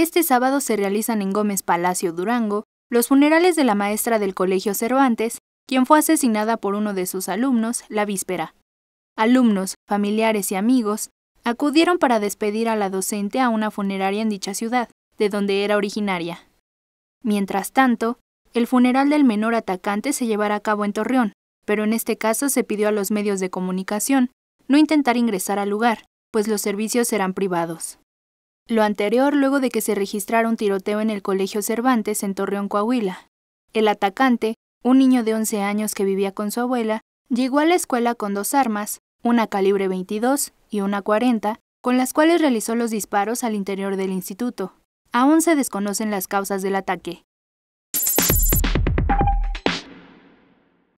Este sábado se realizan en Gómez Palacio, Durango, los funerales de la maestra del Colegio Cervantes, quien fue asesinada por uno de sus alumnos la víspera. Alumnos, familiares y amigos acudieron para despedir a la docente a una funeraria en dicha ciudad, de donde era originaria. Mientras tanto, el funeral del menor atacante se llevará a cabo en Torreón, pero en este caso se pidió a los medios de comunicación no intentar ingresar al lugar, pues los servicios serán privados. Lo anterior luego de que se registrara un tiroteo en el Colegio Cervantes en Torreón, Coahuila. El atacante, un niño de 11 años que vivía con su abuela, llegó a la escuela con dos armas, una calibre 22 y una 40, con las cuales realizó los disparos al interior del instituto. Aún se desconocen las causas del ataque.